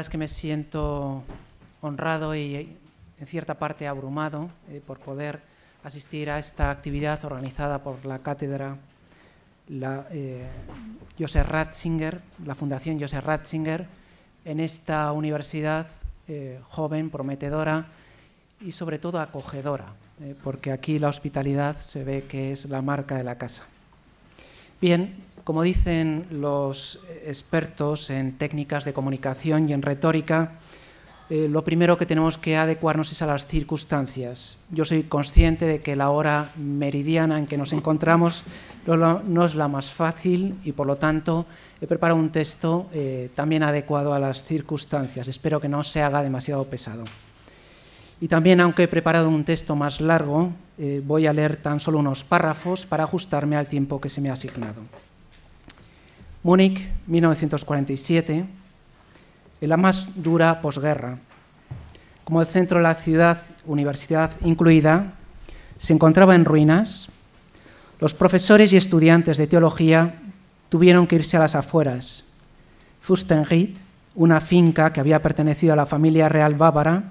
es que me siento honrado y en cierta parte abrumado eh, por poder asistir a esta actividad organizada por la cátedra la, eh, Ratzinger, la Fundación Josef Ratzinger, en esta universidad eh, joven, prometedora y sobre todo acogedora, porque aquí la hospitalidad se ve que es la marca de la casa. Bien, como dicen los expertos en técnicas de comunicación y en retórica, eh, lo primero que tenemos que adecuarnos es a las circunstancias. Yo soy consciente de que la hora meridiana en que nos encontramos no, es la más fácil y, por lo tanto, he preparado un texto eh, también adecuado a las circunstancias. Espero que no se haga demasiado pesado. Y también, aunque he preparado un texto más largo, eh, voy a leer tan solo unos párrafos para ajustarme al tiempo que se me ha asignado. Múnich, 1947, en la más dura posguerra. Como el centro de la ciudad, universidad incluida, se encontraba en ruinas, los profesores y estudiantes de teología tuvieron que irse a las afueras. Fustenried, una finca que había pertenecido a la familia real bávara,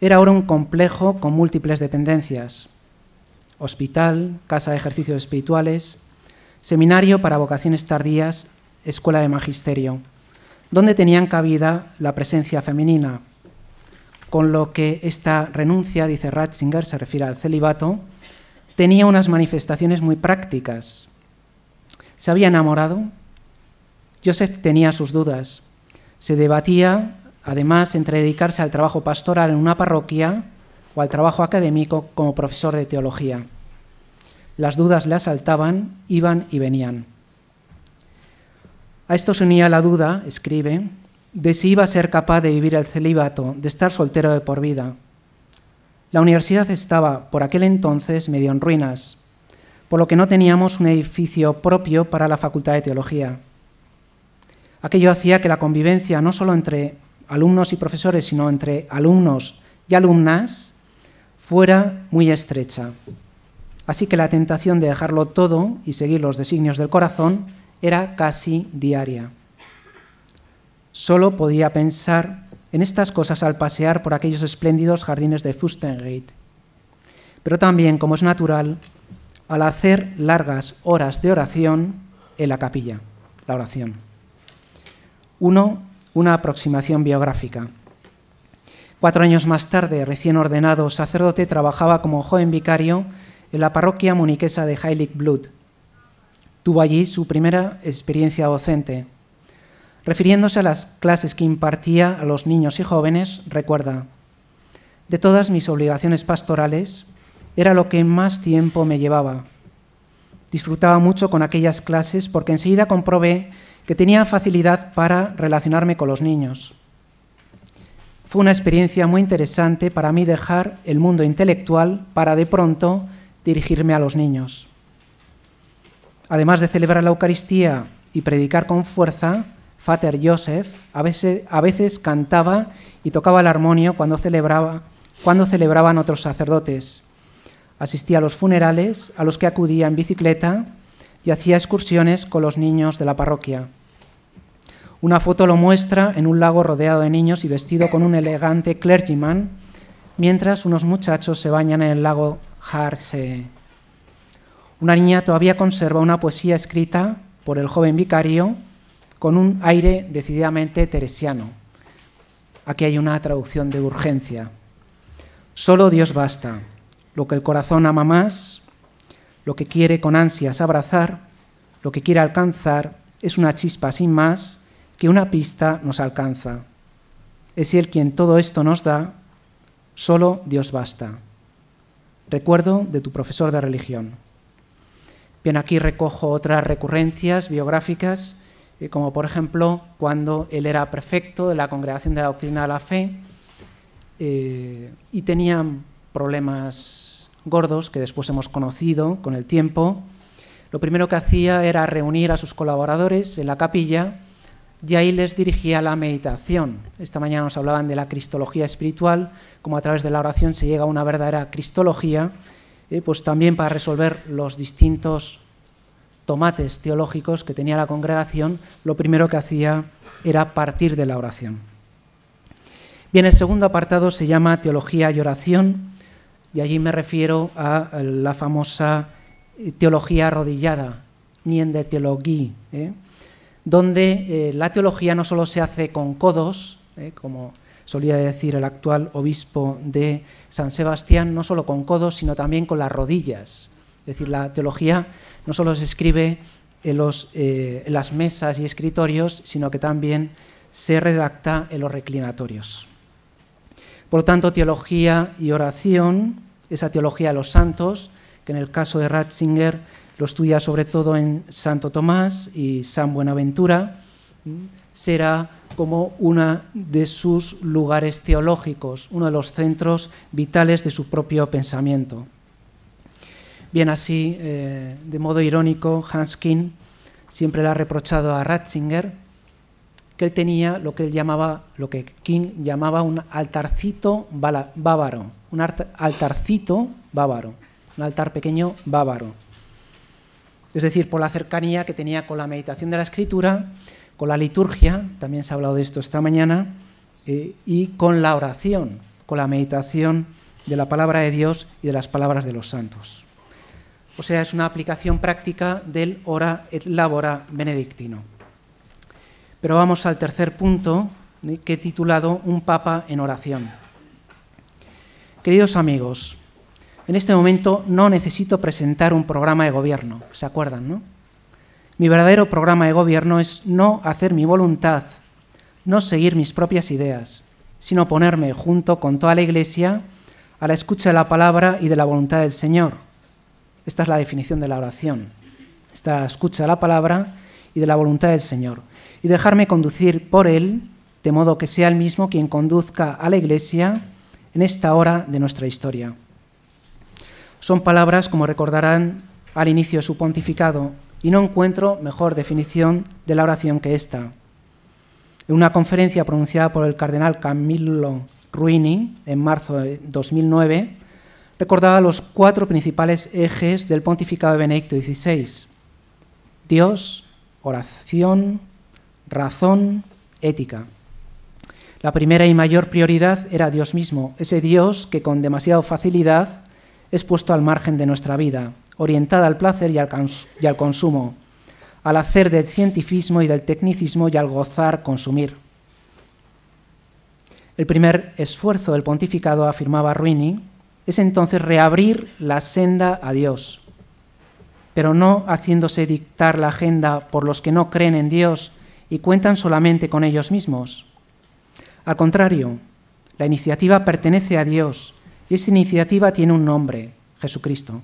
era ahora un complejo con múltiples dependencias. Hospital, casa de ejercicios espirituales, Seminario para vocaciones tardías, Escuela de Magisterio, donde tenían cabida la presencia femenina, con lo que esta renuncia, dice Ratzinger, se refiere al celibato, tenía unas manifestaciones muy prácticas. Se había enamorado, Joseph tenía sus dudas, se debatía además entre dedicarse al trabajo pastoral en una parroquia o al trabajo académico como profesor de teología. Las dudas le asaltaban, iban y venían. A esto se unía la duda, escribe, de si iba a ser capaz de vivir el celibato, de estar soltero de por vida. La universidad estaba, por aquel entonces, medio en ruinas, por lo que no teníamos un edificio propio para la Facultad de Teología. Aquello hacía que la convivencia no solo entre alumnos y profesores, sino entre alumnos y alumnas, fuera muy estrecha. Así que la tentación de dejarlo todo y seguir los designios del corazón era casi diaria. Solo podía pensar en estas cosas al pasear por aquellos espléndidos jardines de Fustengate. Pero también, como es natural, al hacer largas horas de oración en la capilla, la oración. Uno, una aproximación biográfica. Cuatro años más tarde, recién ordenado sacerdote, trabajaba como joven vicario en la parroquia muniquesa de Heiligblut. Tuvo allí su primera experiencia docente. Refiriéndose a las clases que impartía a los niños y jóvenes, recuerda, de todas mis obligaciones pastorales, era lo que más tiempo me llevaba. Disfrutaba mucho con aquellas clases porque enseguida comprobé que tenía facilidad para relacionarme con los niños. Fue una experiencia muy interesante para mí dejar el mundo intelectual para de pronto dirigirme a los niños. Además de celebrar la Eucaristía y predicar con fuerza, Father Joseph a veces, a veces cantaba y tocaba el armonio cuando, celebraba, cuando celebraban otros sacerdotes. Asistía a los funerales a los que acudía en bicicleta y hacía excursiones con los niños de la parroquia. Una foto lo muestra en un lago rodeado de niños y vestido con un elegante clergyman, mientras unos muchachos se bañan en el lago Harse. Una niña todavía conserva una poesía escrita por el joven vicario con un aire decididamente teresiano. Aquí hay una traducción de urgencia. Solo Dios basta. Lo que el corazón ama más, lo que quiere con ansias abrazar, lo que quiere alcanzar, es una chispa sin más que una pista nos alcanza. Es Él quien todo esto nos da, solo Dios basta. Recuerdo de tu profesor de religión. Bien, aquí recojo otras recurrencias biográficas, eh, como por ejemplo cuando él era prefecto de la Congregación de la Doctrina de la Fe eh, y tenía problemas gordos que después hemos conocido con el tiempo. Lo primero que hacía era reunir a sus colaboradores en la capilla y ahí les dirigía la meditación. Esta mañana nos hablaban de la cristología espiritual, como a través de la oración se llega a una verdadera cristología, eh, pues también para resolver los distintos tomates teológicos que tenía la congregación, lo primero que hacía era partir de la oración. Bien, el segundo apartado se llama Teología y Oración, y allí me refiero a la famosa eh, teología arrodillada, niende de Teología. Eh, donde eh, la teología no solo se hace con codos, eh, como solía decir el actual obispo de San Sebastián, no solo con codos, sino también con las rodillas. Es decir, la teología no solo se escribe en, eh, en las mesas y escritorios, sino que también se redacta en los reclinatorios. Por lo tanto, teología y oración, esa teología de los santos, que en el caso de Ratzinger lo estudia sobre todo en Santo Tomás y San Buenaventura, será como uno de sus lugares teológicos, uno de los centros vitales de su propio pensamiento. Bien así, eh, de modo irónico, Hans King siempre le ha reprochado a Ratzinger que él tenía lo que él llamaba, lo que King llamaba un altarcito bávaro, un altarcito bávaro, un altar pequeño bávaro es decir, por la cercanía que tenía con la meditación de la escritura, con la liturgia, también se ha hablado de esto esta mañana, eh, y con la oración, con la meditación de la palabra de Dios y de las palabras de los santos. O sea, es una aplicación práctica del ora et labora benedictino. Pero vamos al tercer punto, eh, que he titulado Un Papa en oración. Queridos amigos, en este momento no necesito presentar un programa de gobierno, ¿se acuerdan, no? Mi verdadero programa de gobierno es no hacer mi voluntad, no seguir mis propias ideas, sino ponerme junto con toda la Iglesia a la escucha de la palabra y de la voluntad del Señor. Esta es la definición de la oración. Esta escucha de la palabra y de la voluntad del Señor. Y dejarme conducir por Él, de modo que sea Él mismo quien conduzca a la Iglesia en esta hora de nuestra historia. Son palabras, como recordarán, al inicio de su pontificado, y no encuentro mejor definición de la oración que esta. En una conferencia pronunciada por el cardenal Camillo Ruini en marzo de 2009, recordaba los cuatro principales ejes del pontificado de Benedicto XVI. Dios, oración, razón, ética. La primera y mayor prioridad era Dios mismo, ese Dios que con demasiada facilidad es puesto al margen de nuestra vida, orientada al placer y al, consumo, al hacer del cientifismo y del tecnicismo y al gozar consumir. El primer esfuerzo del pontificado, afirmaba Ruini, es entonces reabrir la senda a Dios, pero no haciéndose dictar la agenda por los que no creen en Dios y cuentan solamente con ellos mismos. Al contrario, la iniciativa pertenece a Dios y esta iniciativa tiene un nombre, Jesucristo.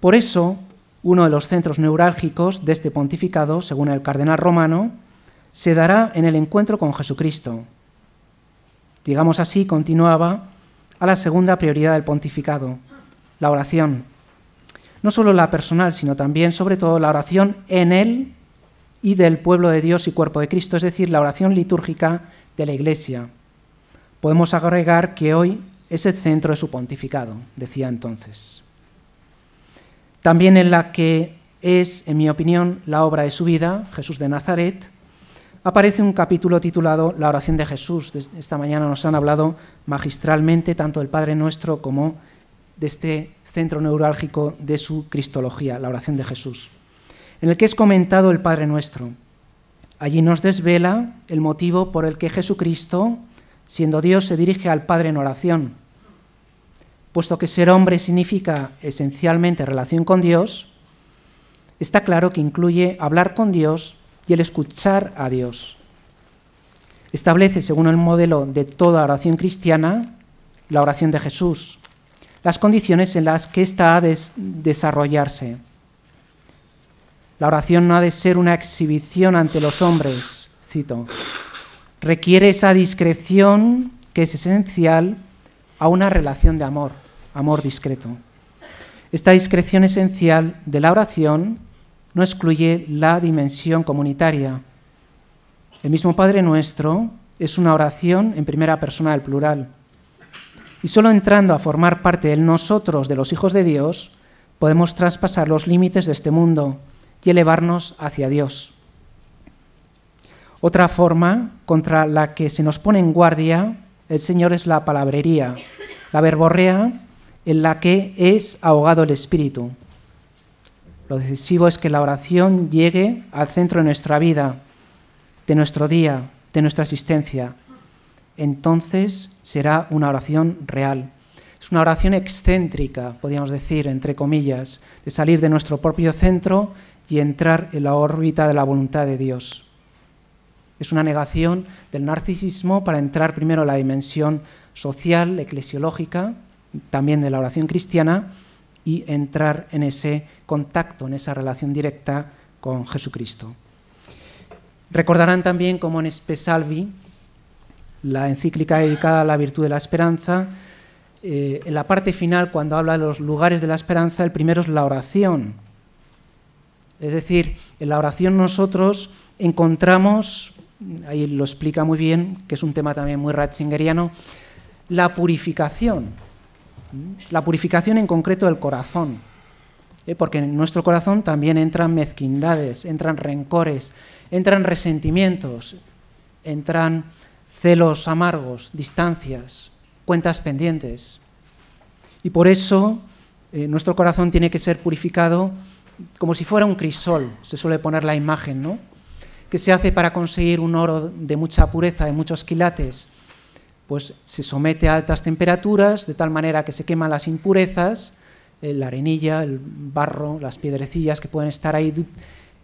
Por eso, uno de los centros neurálgicos de este pontificado, según el cardenal romano, se dará en el encuentro con Jesucristo. Digamos así, continuaba a la segunda prioridad del pontificado, la oración. No solo la personal, sino también, sobre todo, la oración en él y del pueblo de Dios y cuerpo de Cristo, es decir, la oración litúrgica de la Iglesia podemos agregar que hoy es el centro de su pontificado, decía entonces. También en la que es, en mi opinión, la obra de su vida, Jesús de Nazaret, aparece un capítulo titulado La oración de Jesús. Esta mañana nos han hablado magistralmente tanto del Padre Nuestro como de este centro neurálgico de su cristología, la oración de Jesús, en el que es comentado el Padre Nuestro. Allí nos desvela el motivo por el que Jesucristo Siendo Dios, se dirige al Padre en oración. Puesto que ser hombre significa esencialmente relación con Dios, está claro que incluye hablar con Dios y el escuchar a Dios. Establece, según el modelo de toda oración cristiana, la oración de Jesús, las condiciones en las que ésta ha de desarrollarse. La oración no ha de ser una exhibición ante los hombres, cito, requiere esa discreción que es esencial a una relación de amor, amor discreto. Esta discreción esencial de la oración no excluye la dimensión comunitaria. El mismo Padre Nuestro es una oración en primera persona del plural. Y solo entrando a formar parte del nosotros de los hijos de Dios, podemos traspasar los límites de este mundo y elevarnos hacia Dios. Otra forma contra la que se nos pone en guardia el Señor es la palabrería, la verborrea en la que es ahogado el espíritu. Lo decisivo es que la oración llegue al centro de nuestra vida, de nuestro día, de nuestra existencia. Entonces será una oración real. Es una oración excéntrica, podríamos decir, entre comillas, de salir de nuestro propio centro y entrar en la órbita de la voluntad de Dios. Es una negación del narcisismo para entrar primero en la dimensión social, eclesiológica, también de la oración cristiana, y entrar en ese contacto, en esa relación directa con Jesucristo. Recordarán también como en Salvi, la encíclica dedicada a la virtud de la esperanza, eh, en la parte final, cuando habla de los lugares de la esperanza, el primero es la oración. Es decir, en la oración nosotros encontramos ahí lo explica muy bien, que es un tema también muy ratzingeriano, la purificación, la purificación en concreto del corazón, ¿eh? porque en nuestro corazón también entran mezquindades, entran rencores, entran resentimientos, entran celos amargos, distancias, cuentas pendientes. Y por eso eh, nuestro corazón tiene que ser purificado como si fuera un crisol, se suele poner la imagen, ¿no? ¿Qué se hace para conseguir un oro de mucha pureza, de muchos quilates, pues se somete a altas temperaturas, de tal manera que se queman las impurezas, eh, la arenilla, el barro, las piedrecillas que pueden estar ahí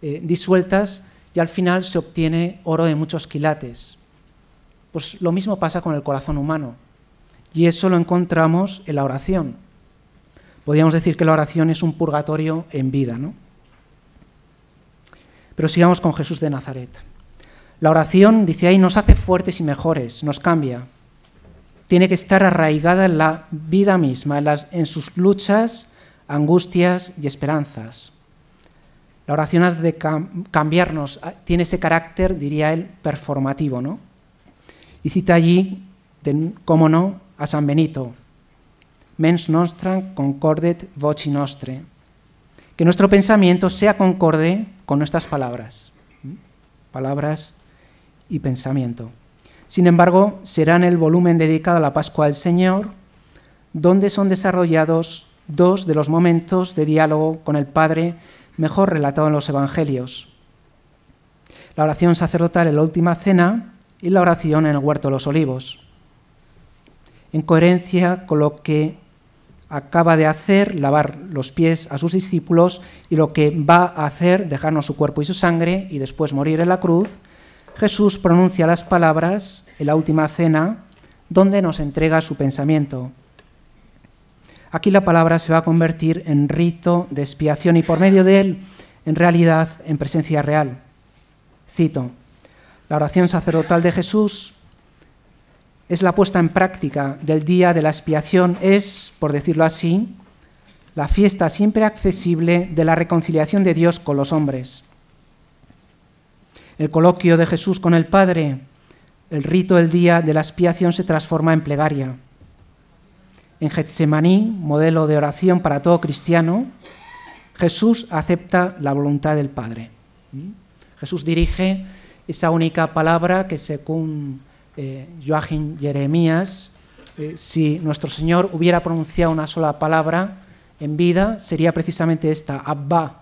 eh, disueltas, y al final se obtiene oro de muchos quilates. Pues lo mismo pasa con el corazón humano, y eso lo encontramos en la oración. Podríamos decir que la oración es un purgatorio en vida, ¿no? Pero sigamos con Jesús de Nazaret. La oración, dice ahí, nos hace fuertes y mejores, nos cambia. Tiene que estar arraigada en la vida misma, en, sus luchas, angustias y esperanzas. La oración hace de cambiarnos, ah, tiene ese carácter, diría él, performativo, ¿no? Y cita allí, cómo no, a San Benito. Mens nostra concordet voci nostre. Que nuestro pensamiento sea concorde con nuestras palabras, palabras y pensamiento. Sin embargo, será en el volumen dedicado a la Pascua del Señor, donde son desarrollados dos de los momentos de diálogo con el Padre mejor relatados en los Evangelios. La oración sacerdotal en la Última Cena y la oración en el Huerto de los Olivos. En coherencia con lo que acaba de hacer, lavar los pies a sus discípulos y lo que va a hacer, dejarnos su cuerpo y su sangre y después morir en la cruz, Jesús pronuncia las palabras en la última cena donde nos entrega su pensamiento. Aquí la palabra se va a convertir en rito de expiación y por medio de él, en realidad, en presencia real. Cito, la oración sacerdotal de Jesús es la puesta en práctica del día de la expiación, es, por decirlo así, la fiesta siempre accesible de la reconciliación de Dios con los hombres. El coloquio de Jesús con el Padre, el rito del día de la expiación se transforma en plegaria. En Getsemaní, modelo de oración para todo cristiano, Jesús acepta la voluntad del Padre. ¿Mm? Jesús dirige esa única palabra que según eh, Joachim Jeremías, eh, si nuestro Señor hubiera pronunciado una sola palabra en vida, sería precisamente esta, Abba.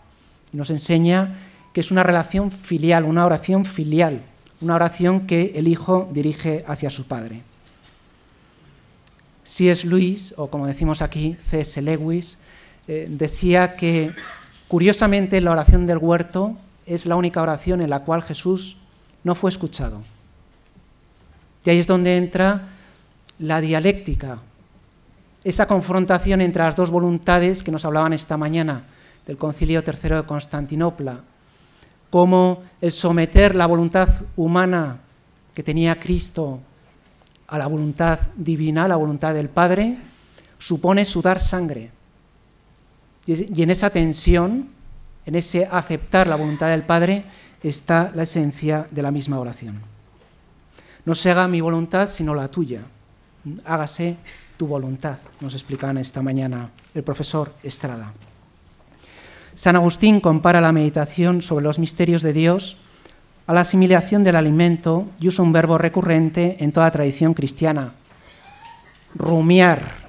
y Nos enseña que es una relación filial, una oración filial, una oración que el Hijo dirige hacia su Padre. Si es Luis, o como decimos aquí, C.S. Lewis, eh, decía que curiosamente la oración del huerto es la única oración en la cual Jesús no fue escuchado. Y ahí es donde entra la dialéctica, esa confrontación entre las dos voluntades que nos hablaban esta mañana del Concilio III de Constantinopla, como el someter la voluntad humana que tenía Cristo a la voluntad divina, a la voluntad del Padre, supone sudar sangre. Y en esa tensión, en ese aceptar la voluntad del Padre, está la esencia de la misma oración. No se haga mi voluntad sino la tuya. Hágase tu voluntad, nos explicaba esta mañana el profesor Estrada. San Agustín compara la meditación sobre los misterios de Dios a la asimilación del alimento y usa un verbo recurrente en toda tradición cristiana, rumiar.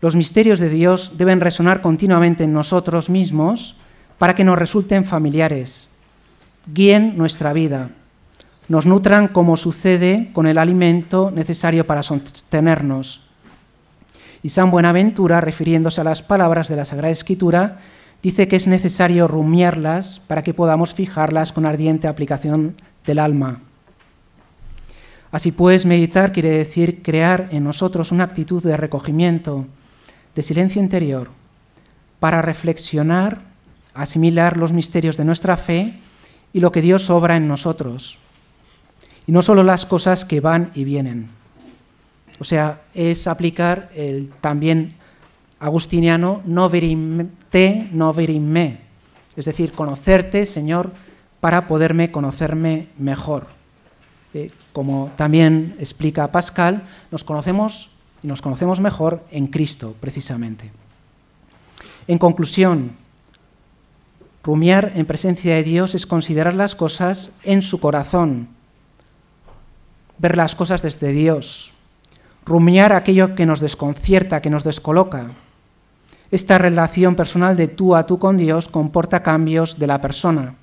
Los misterios de Dios deben resonar continuamente en nosotros mismos para que nos resulten familiares, guíen nuestra vida, nos nutran como sucede con el alimento necesario para sostenernos. Y San Buenaventura, refiriéndose a las palabras de la Sagrada Escritura, dice que es necesario rumiarlas para que podamos fijarlas con ardiente aplicación del alma. Así pues, meditar quiere decir crear en nosotros una actitud de recogimiento, de silencio interior, para reflexionar, asimilar los misterios de nuestra fe y lo que Dios obra en nosotros y no solo las cosas que van y vienen. O sea, es aplicar el también agustiniano no te, no me, es decir, conocerte, Señor, para poderme conocerme mejor. Eh, como también explica Pascal, nos conocemos y nos conocemos mejor en Cristo, precisamente. En conclusión, rumiar en presencia de Dios es considerar las cosas en su corazón, ver las cosas desde Dios, rumiar aquello que nos desconcierta, que nos descoloca. Esta relación personal de tú a tú con Dios comporta cambios de la persona.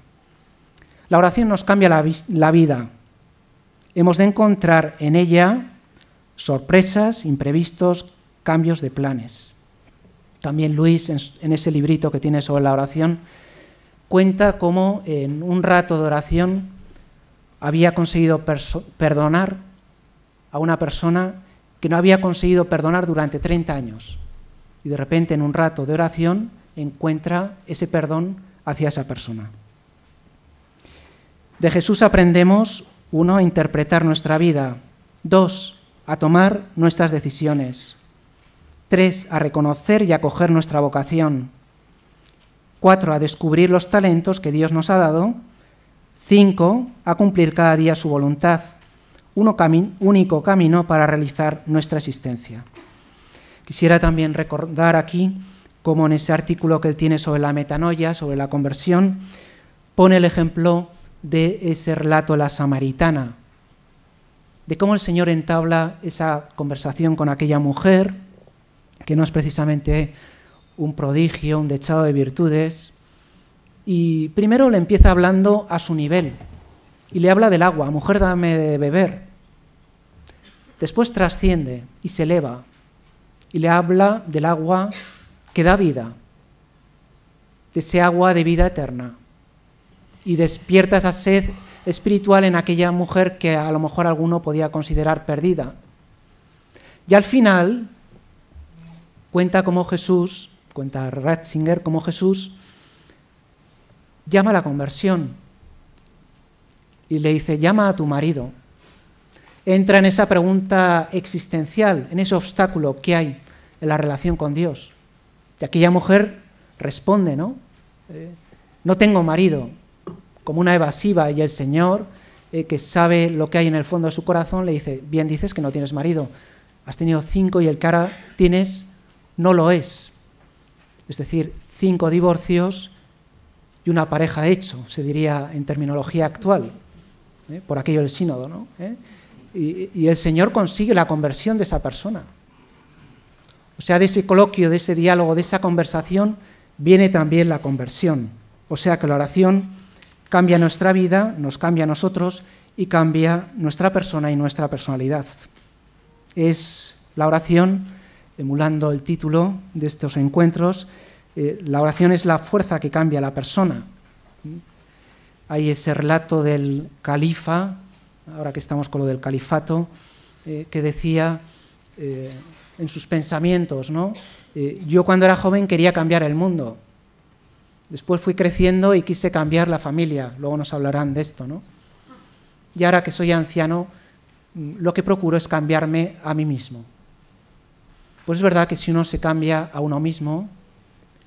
La oración nos cambia la, vida. Hemos de encontrar en ella sorpresas, imprevistos, cambios de planes. También Luis, en ese librito que tiene sobre la oración, cuenta cómo en un rato de oración había conseguido perdonar a una persona que no había conseguido perdonar durante 30 años. Y de repente, en un rato de oración, encuentra ese perdón hacia esa persona. De Jesús aprendemos, uno, a interpretar nuestra vida, dos, a tomar nuestras decisiones, tres, a reconocer y acoger nuestra vocación, cuatro, a descubrir los talentos que Dios nos ha dado, Cinco, a cumplir cada día su voluntad, único camino para realizar nuestra existencia. Quisiera también recordar aquí como en ese artículo que él tiene sobre la metanoia, sobre la conversión, pone el ejemplo de ese relato La Samaritana, de cómo el Señor entabla esa conversación con aquella mujer, que no es precisamente un prodigio, un dechado de virtudes, y primero le empieza hablando a su nivel y le habla del agua, mujer dame de beber. Después trasciende y se eleva y le habla del agua que da vida, de ese agua de vida eterna. Y despierta esa sed espiritual en aquella mujer que a lo mejor alguno podía considerar perdida. Y al final cuenta como Jesús, cuenta Ratzinger, como Jesús llama a la conversión. Y le dice, llama a tu marido. Entra en esa pregunta existencial, en ese obstáculo que hay en la relación con Dios. Y aquella mujer responde, ¿no? Eh, no tengo marido, como una evasiva, y el Señor, eh, que sabe lo que hay en el fondo de su corazón, le dice, bien dices que no tienes marido, has tenido cinco y el cara tienes no lo es. Es decir, cinco divorcios y una pareja hecho, se diría en terminología actual, ¿eh? por aquello del sínodo. ¿no? ¿Eh? Y, y, el Señor consigue la conversión de esa persona. O sea, de ese coloquio, de ese diálogo, de esa conversación, viene también la conversión. O sea que la oración cambia nuestra vida, nos cambia a nosotros y cambia nuestra persona y nuestra personalidad. Es la oración, emulando el título de estos encuentros, eh, la oración es la fuerza que cambia a la persona. Hay ese relato del califa, ahora que estamos con lo del califato, eh, que decía eh, en sus pensamientos, ¿no? yo cuando era joven quería cambiar el mundo. Después fui creciendo y quise cambiar la familia. Luego nos hablarán de esto, ¿no? Y ahora que soy anciano, mm, lo que procuro es cambiarme a mí mismo. Pues es verdad que si uno se cambia a uno mismo,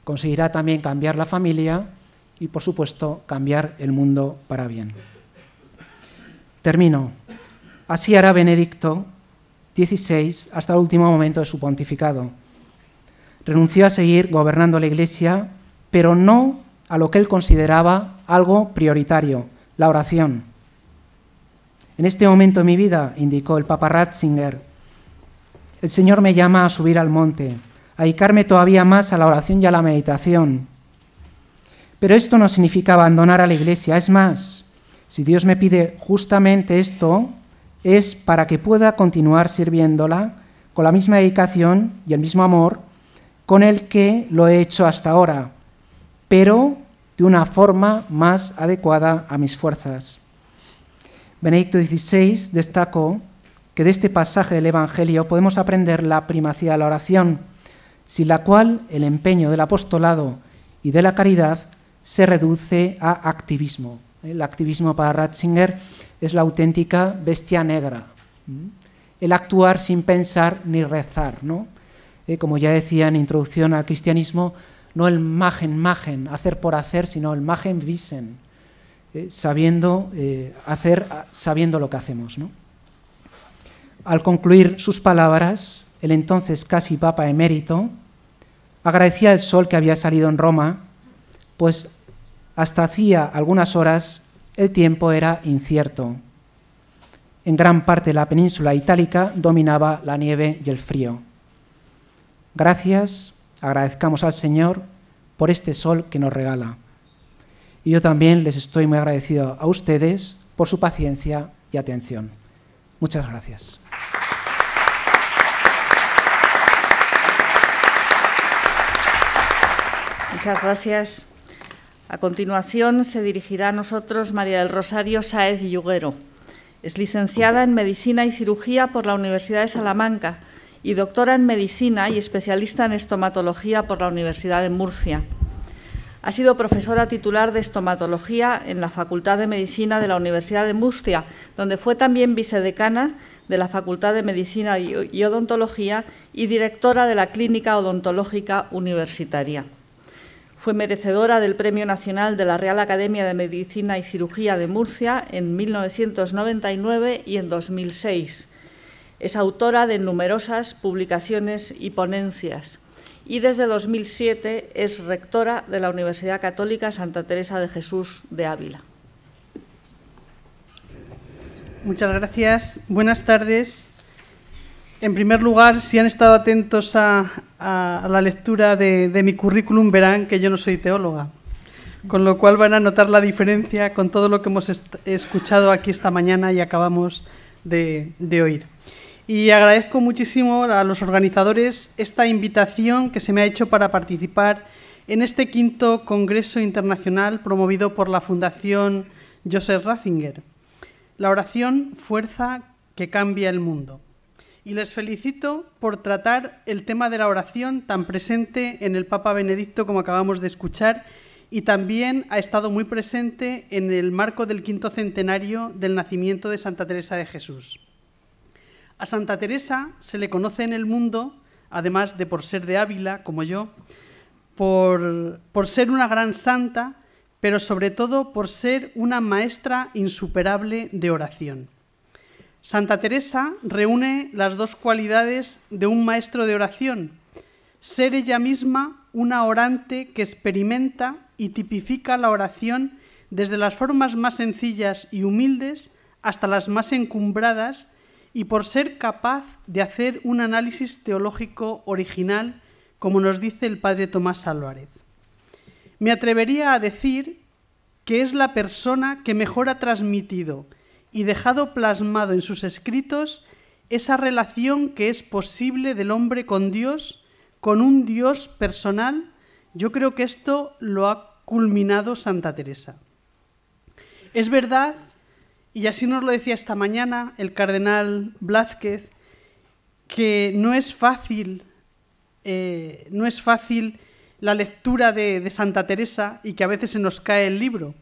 conseguirá también cambiar la familia y, por supuesto, cambiar el mundo para bien. Termino. Así hará Benedicto XVI hasta el último momento de su pontificado. Renunció a seguir gobernando la Iglesia, pero no a lo que él consideraba algo prioritario, la oración. En este momento de mi vida, indicó el Papa Ratzinger, el Señor me llama a subir al monte dedicarme todavía más a la oración y a la meditación. Pero esto no significa abandonar a la iglesia, es más, si Dios me pide justamente esto, es para que pueda continuar sirviéndola con la misma dedicación y el mismo amor con el que lo he hecho hasta ahora, pero de una forma más adecuada a mis fuerzas. Benedicto XVI destacó que de este pasaje del Evangelio podemos aprender la primacía de la oración, sin la cual el empeño del apostolado y de la caridad se reduce a activismo. ¿Eh? El activismo para Ratzinger es la auténtica bestia negra, ¿Mm? el actuar sin pensar ni rezar. ¿no? ¿Eh? como ya decía en introducción al cristianismo, no el magen magen, hacer por hacer, sino el magen wissen, ¿Eh? sabiendo, hacer sabiendo lo que hacemos. ¿no? Al concluir sus palabras, el entonces casi papa emérito, agradecía el sol que había salido en Roma, pues hasta hacía algunas horas el tiempo era incierto. En gran parte de la península itálica dominaba la nieve y el frío. Gracias, agradezcamos al Señor por este sol que nos regala. Y yo también les estoy muy agradecido a ustedes por su paciencia y atención. Muchas gracias. Muchas gracias. A continuación se dirigirá a nosotros María del Rosario Sáez Yuguero. Es licenciada en Medicina y Cirugía por la Universidad de Salamanca y doctora en Medicina y especialista en estomatología por la Universidad de Murcia. Ha sido profesora titular de estomatología en la Facultad de Medicina de la Universidad de Murcia, donde fue también vicedecana de la Facultad de Medicina y Odontología y directora de la Clínica Odontológica Universitaria. Fue merecedora del Premio Nacional de la Real Academia de Medicina y Cirugía de Murcia en 1999 y en 2006. Es autora de numerosas publicaciones y ponencias y desde 2007 es rectora de la Universidad Católica Santa Teresa de Jesús de Ávila. Muchas gracias. Buenas tardes. En primer lugar, si han estado atentos a, la lectura de, mi currículum, verán que yo no soy teóloga, con lo cual van a notar la diferencia con todo lo que hemos escuchado aquí esta mañana y acabamos de, oír. Y agradezco muchísimo a los organizadores esta invitación que se me ha hecho para participar en este quinto Congreso Internacional promovido por la Fundación Joseph Ratzinger. La oración, fuerza que cambia el mundo y les felicito por tratar el tema de la oración tan presente en el Papa Benedicto como acabamos de escuchar y también ha estado muy presente en el marco del quinto centenario del nacimiento de Santa Teresa de Jesús. A Santa Teresa se le conoce en el mundo, además de por ser de Ávila, como yo, por, por ser una gran santa, pero sobre todo por ser una maestra insuperable de oración. Santa Teresa reúne las dos cualidades de un maestro de oración, ser ella misma una orante que experimenta y tipifica la oración desde las formas más sencillas y humildes hasta las más encumbradas y por ser capaz de hacer un análisis teológico original, como nos dice el padre Tomás Álvarez. Me atrevería a decir que es la persona que mejor ha transmitido y dejado plasmado en sus escritos esa relación que es posible del hombre con Dios, con un Dios personal, yo creo que esto lo ha culminado Santa Teresa. Es verdad, y así nos lo decía esta mañana el cardenal Blázquez, que no es fácil, eh, no es fácil la lectura de Santa Teresa y que a veces se nos cae el libro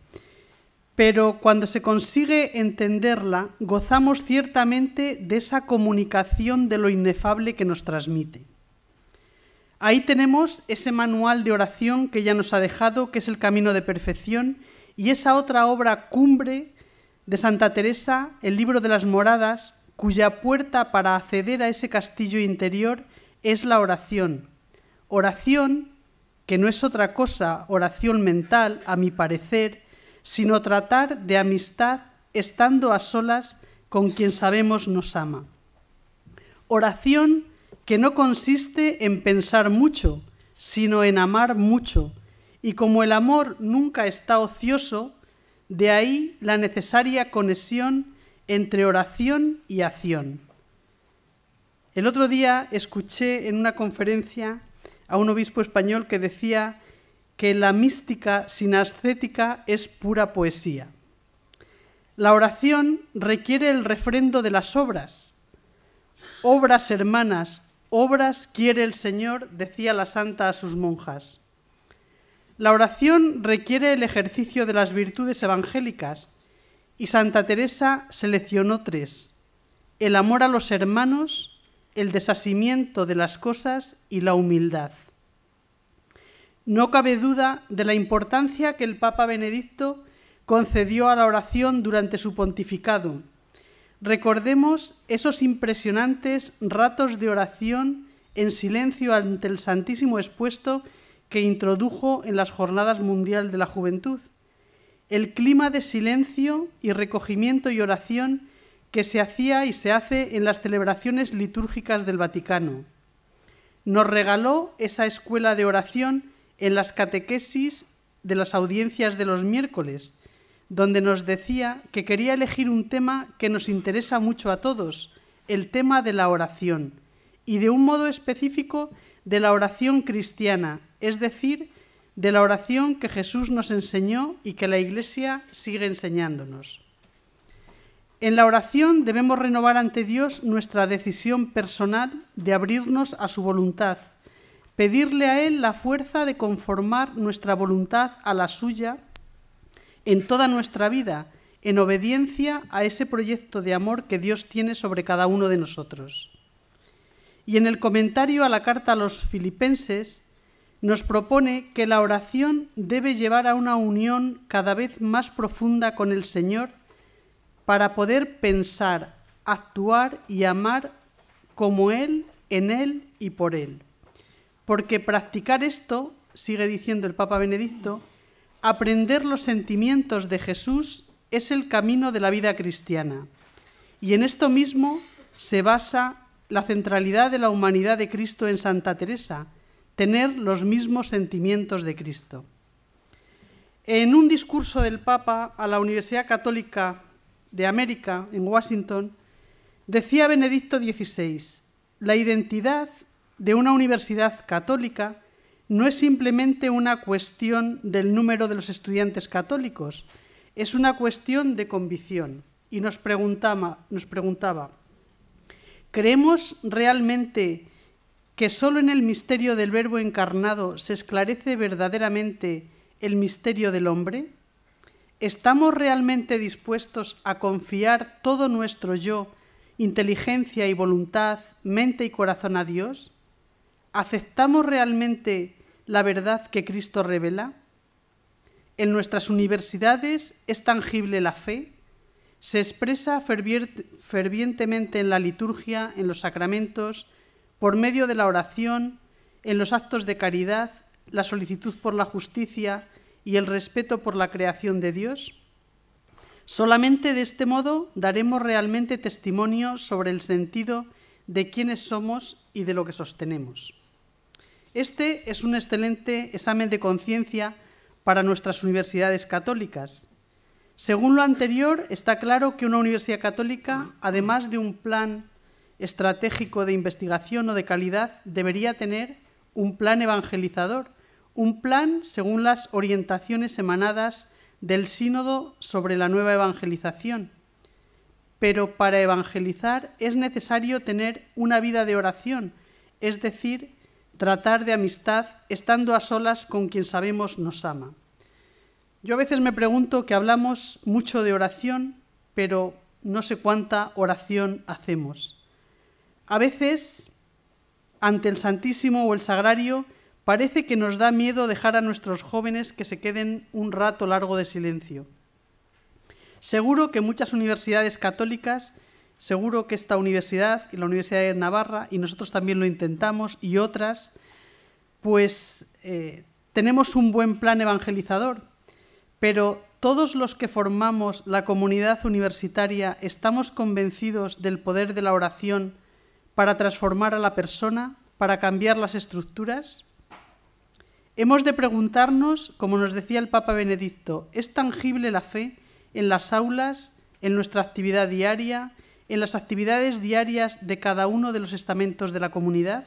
pero cuando se consigue entenderla, gozamos ciertamente de esa comunicación de lo inefable que nos transmite. Ahí tenemos ese manual de oración que ya nos ha dejado, que es el camino de perfección, y esa otra obra cumbre de Santa Teresa, el libro de las moradas, cuya puerta para acceder a ese castillo interior es la oración. Oración que no es otra cosa, oración mental, a mi parecer, sino tratar de amistad estando a solas con quien sabemos nos ama. Oración que no consiste en pensar mucho, sino en amar mucho. Y como el amor nunca está ocioso, de ahí la necesaria conexión entre oración y acción. El otro día escuché en una conferencia a un obispo español que decía que la mística sin ascética es pura poesía. La oración requiere el refrendo de las obras. Obras hermanas, obras quiere el Señor, decía la santa a sus monjas. La oración requiere el ejercicio de las virtudes evangélicas y Santa Teresa seleccionó tres, el amor a los hermanos, el desasimiento de las cosas y la humildad. No cabe duda de la importancia que el Papa Benedicto concedió a la oración durante su pontificado. Recordemos esos impresionantes ratos de oración en silencio ante el Santísimo expuesto que introdujo en las Jornadas Mundial de la Juventud. El clima de silencio y recogimiento y oración que se hacía y se hace en las celebraciones litúrgicas del Vaticano. Nos regaló esa escuela de oración en las catequesis de las audiencias de los miércoles, donde nos decía que quería elegir un tema que nos interesa mucho a todos, el tema de la oración, y de un modo específico de la oración cristiana, es decir, de la oración que Jesús nos enseñó y que la Iglesia sigue enseñándonos. En la oración debemos renovar ante Dios nuestra decisión personal de abrirnos a su voluntad pedirle a Él la fuerza de conformar nuestra voluntad a la suya en toda nuestra vida, en obediencia a ese proyecto de amor que Dios tiene sobre cada uno de nosotros. Y en el comentario a la carta a los filipenses nos propone que la oración debe llevar a una unión cada vez más profunda con el Señor para poder pensar, actuar y amar como Él, en Él y por Él. Porque practicar esto, sigue diciendo el Papa Benedicto, aprender los sentimientos de Jesús es el camino de la vida cristiana. Y en esto mismo se basa la centralidad de la humanidad de Cristo en Santa Teresa, tener los mismos sentimientos de Cristo. En un discurso del Papa a la Universidad Católica de América, en Washington, decía Benedicto XVI, la identidad de una universidad católica no es simplemente una cuestión del número de los estudiantes católicos, es una cuestión de convicción. Y nos preguntaba, nos preguntaba ¿creemos realmente que solo en el misterio del Verbo encarnado se esclarece verdaderamente el misterio del hombre? ¿Estamos realmente dispuestos a confiar todo nuestro yo, inteligencia y voluntad, mente y corazón a Dios? ¿aceptamos realmente la verdad que Cristo revela? En nuestras universidades es tangible la fe, se expresa fervientemente en la liturgia, en los sacramentos, por medio de la oración, en los actos de caridad, la solicitud por la justicia y el respeto por la creación de Dios. Solamente de este modo daremos realmente testimonio sobre el sentido de quiénes somos y de lo que sostenemos. Este es un excelente examen de conciencia para nuestras universidades católicas. Según lo anterior, está claro que una universidad católica, además de un plan estratégico de investigación o de calidad, debería tener un plan evangelizador, un plan según las orientaciones emanadas del sínodo sobre la nueva evangelización. Pero para evangelizar es necesario tener una vida de oración, es decir, tratar de amistad estando a solas con quien sabemos nos ama. Yo a veces me pregunto que hablamos mucho de oración, pero no sé cuánta oración hacemos. A veces, ante el Santísimo o el Sagrario, parece que nos da miedo dejar a nuestros jóvenes que se queden un rato largo de silencio. Seguro que muchas universidades católicas Seguro que esta universidad y la Universidad de Navarra, y nosotros también lo intentamos, y otras, pues eh, tenemos un buen plan evangelizador, pero todos los que formamos la comunidad universitaria estamos convencidos del poder de la oración para transformar a la persona, para cambiar las estructuras. Hemos de preguntarnos, como nos decía el Papa Benedicto, ¿es tangible la fe en las aulas, en nuestra actividad diaria, en las actividades diarias de cada uno de los estamentos de la comunidad?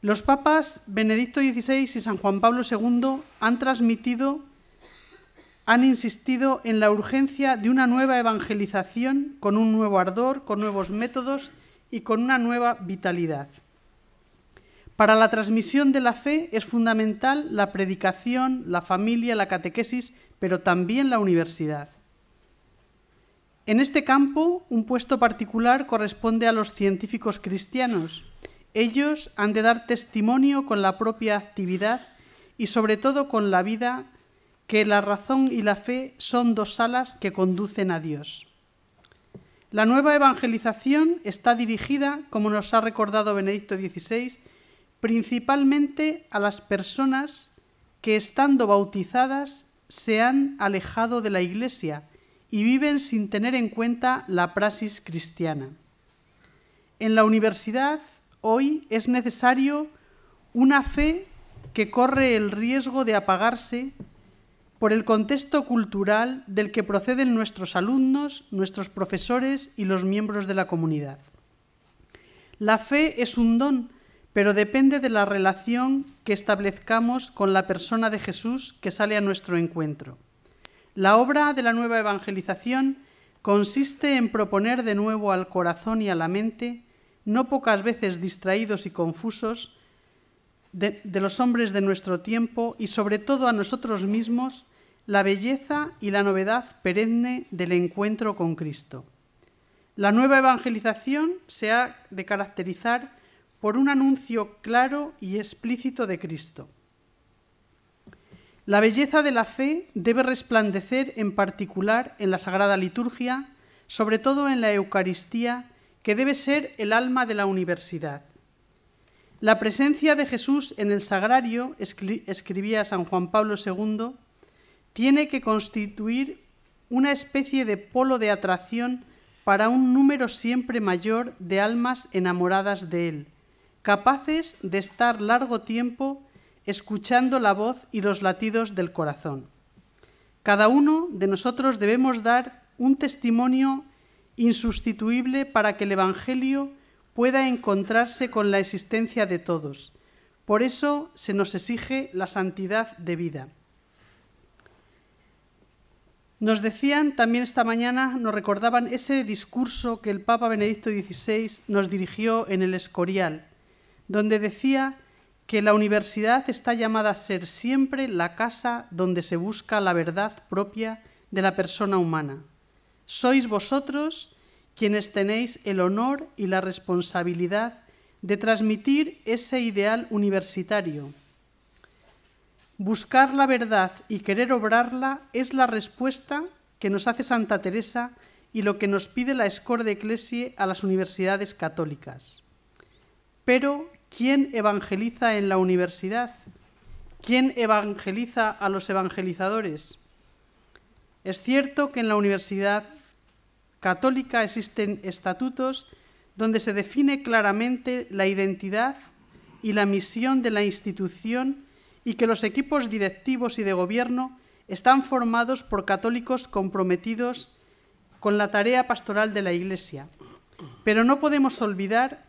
Los papas Benedicto XVI y San Juan Pablo II han transmitido, han insistido en la urgencia de una nueva evangelización con un nuevo ardor, con nuevos métodos y con una nueva vitalidad. Para la transmisión de la fe es fundamental la predicación, la familia, la catequesis, pero también la universidad. En este campo, un puesto particular corresponde a los científicos cristianos. Ellos han de dar testimonio con la propia actividad y sobre todo con la vida que la razón y la fe son dos alas que conducen a Dios. La nueva evangelización está dirigida, como nos ha recordado Benedicto XVI, principalmente a las personas que estando bautizadas se han alejado de la Iglesia y viven sin tener en cuenta la praxis cristiana. En la universidad hoy es necesario una fe que corre el riesgo de apagarse por el contexto cultural del que proceden nuestros alumnos, nuestros profesores y los miembros de la comunidad. La fe es un don, pero depende de la relación que establezcamos con la persona de Jesús que sale a nuestro encuentro. La obra de la nueva evangelización consiste en proponer de nuevo al corazón y a la mente, no pocas veces distraídos y confusos, de, los hombres de nuestro tiempo y sobre todo a nosotros mismos, la belleza y la novedad perenne del encuentro con Cristo. La nueva evangelización se ha de caracterizar por un anuncio claro y explícito de Cristo la belleza de la fe debe resplandecer en particular en la Sagrada Liturgia, sobre todo en la Eucaristía, que debe ser el alma de la universidad. La presencia de Jesús en el sagrario, escribía San Juan Pablo II, tiene que constituir una especie de polo de atracción para un número siempre mayor de almas enamoradas de Él, capaces de estar largo tiempo escuchando la voz y los latidos del corazón. Cada uno de nosotros debemos dar un testimonio insustituible para que el Evangelio pueda encontrarse con la existencia de todos. Por eso se nos exige la santidad de vida. Nos decían también esta mañana, nos recordaban ese discurso que el Papa Benedicto XVI nos dirigió en el Escorial, donde decía que la universidad está llamada a ser siempre la casa donde se busca la verdad propia de la persona humana. Sois vosotros quienes tenéis el honor y la responsabilidad de transmitir ese ideal universitario. Buscar la verdad y querer obrarla es la respuesta que nos hace Santa Teresa y lo que nos pide la Escor de Ecclesie a las universidades católicas. Pero ¿Quién evangeliza en la universidad? ¿Quién evangeliza a los evangelizadores? Es cierto que en la universidad católica existen estatutos donde se define claramente la identidad y la misión de la institución y que los equipos directivos y de gobierno están formados por católicos comprometidos con la tarea pastoral de la Iglesia. Pero no podemos olvidar